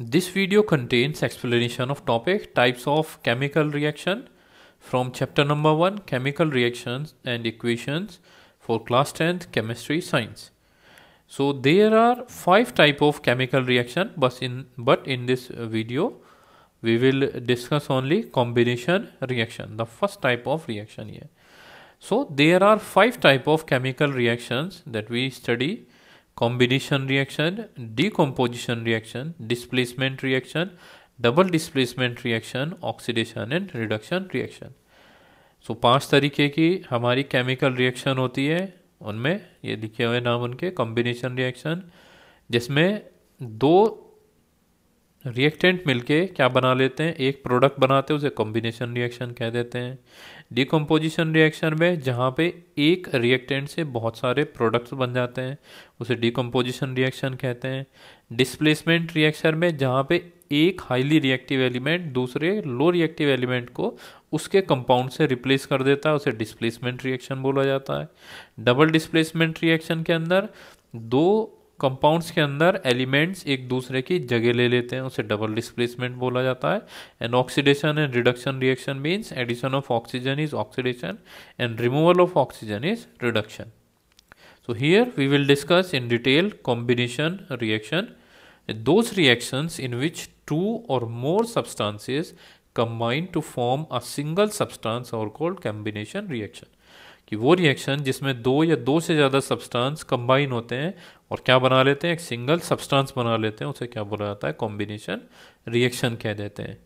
This video contains explanation of topic types of chemical reaction from chapter number 1 chemical reactions and equations for class 10th chemistry science. So there are five type of chemical reaction but in but in this video we will discuss only combination reaction the first type of reaction here. So there are five type of chemical reactions that we study combination reaction decomposition reaction displacement reaction double displacement reaction oxidation and reduction reaction so पांच तरीके की हमारी chemical reaction होती है उनमें ये लिखे हुए नाम उनके कॉम्बिनेशन रिएक्शन जिसमें दो रिएक्टेंट मिलके क्या बना लेते हैं एक प्रोडक्ट बनाते हैं उसे कॉम्बिनेशन रिएक्शन कह देते हैं डिकम्पोजिशन रिएक्शन में जहाँ पे एक रिएक्टेंट से बहुत सारे प्रोडक्ट्स बन जाते हैं उसे डिकम्पोजिशन रिएक्शन कहते हैं डिस्प्लेसमेंट रिएक्शन में जहाँ पे एक हाईली रिएक्टिव एलिमेंट दूसरे लो रिएक्टिव एलिमेंट को उसके कंपाउंड से रिप्लेस कर देता है उसे डिस्प्लेसमेंट रिएक्शन बोला जाता है डबल डिस्प्लेसमेंट रिएक्शन के अंदर दो कंपाउंड्स के अंदर एलिमेंट्स एक दूसरे की जगह ले लेते हैं उसे डबल डिस्प्लेसमेंट बोला जाता है and oxidation and reduction reaction means addition of oxygen is oxidation and removal of oxygen is reduction so here we will discuss in detail combination reaction those reaction in which two or more substances combine to form a single substance or called combination reaction कि वो reaction जिसमें दो या दो से ज़्यादा substance combine होते हैं और क्या बना लेते हैं एक सिंगल सब्सटेंस बना लेते हैं उसे क्या बोला जाता है कॉम्बिनेशन रिएक्शन कह देते हैं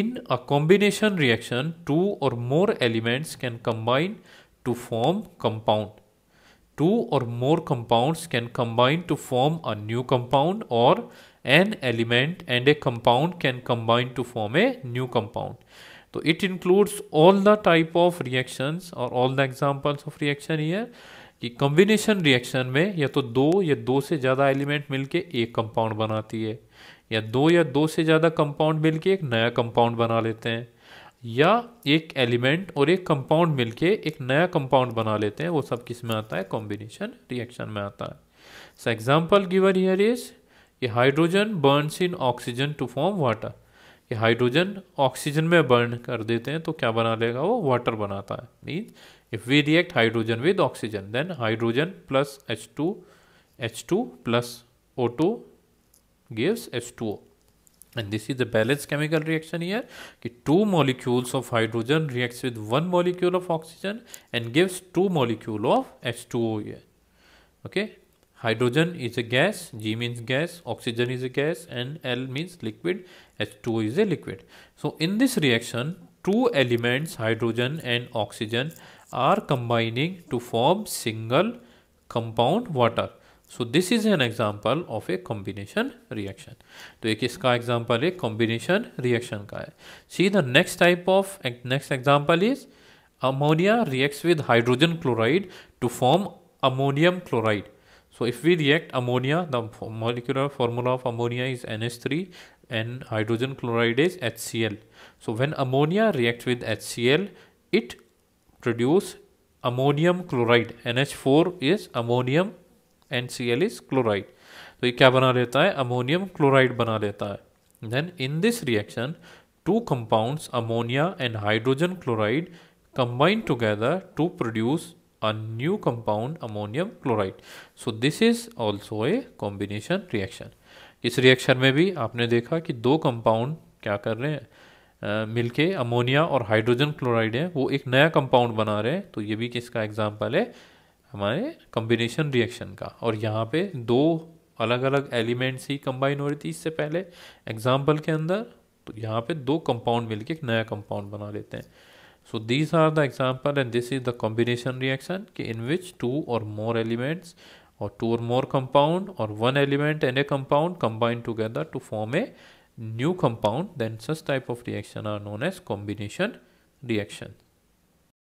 in a combination reaction two or more elements can combine to form compound two or more compounds can combine to form a new compound or an element and a compound can combine to form a new compound तो it includes all the type of reactions or all the examples of reaction ये कि combination reaction में या तो दो या दो से ज़्यादा एलिमेंट मिलके एक कंपाउंड बनाती है या दो या दो से ज़्यादा कंपाउंड मिलके एक नया कंपाउंड बना लेते हैं या एक एलिमेंट और एक कंपाउंड मिलके एक नया कंपाउंड बना लेते हैं वो सब किस में आता है कॉम्बिनेशन रिएक्शन में आता है so example given here is कि hydrogen burns in oxygen to form water कि हाइड्रोजन ऑक्सीजन में बर्न कर देते हैं तो क्या बना लेगा वो वाटर बनाता है mean if we react hydrogen with oxygen then hydrogen plus H two H two plus O two gives H two O and this is the balance chemical reaction here कि two molecules of hydrogen reacts with one molecule of oxygen and gives two molecule of H two O ये okay hydrogen is a gas g means gas oxygen is a gas and l means liquid h two is a liquid so in this reaction two elements hydrogen and oxygen are combining to form single compound water so this is an example of a combination reaction to ek iska example a combination reaction ka hai see the next type of next example is ammonia reacts with hydrogen chloride to form ammonium chloride so if we react ammonia, the molecular formula of ammonia is NH3 and hydrogen chloride is HCl. So when ammonia reacts with HCl, it produce ammonium chloride. NH4 is ammonium and Cl is chloride. So it क्या ammonium chloride. है ammonium chloride बना लेता है then in this reaction two compounds ammonia and a new compound ammonium chloride so this is also a combination reaction इस reaction में भी आपने देखा कि दो कंपाउंड क्या कर रहे हैं मिलके अमोनिया और हाइड्रोजन क्लोराइड है वो एक नया कंपाउंड बना रहे हैं तो ये भी किसका एग्जांपल है हमारे कम्बिनेशन रिएक्शन का और यहाँ पे दो अलग अलग एलिमेंट्स ही कंबाइन हो रही थी इससे पहले एग्जाम्पल के अंदर तो यहाँ पे दो कंपाउंड मिलके एक नया कंपाउंड बना लेते हैं So these are the example and this is the combination reaction in which two or more elements or two or more compound or one element and a compound combine together to form a new compound then such type of reaction are known as combination reaction.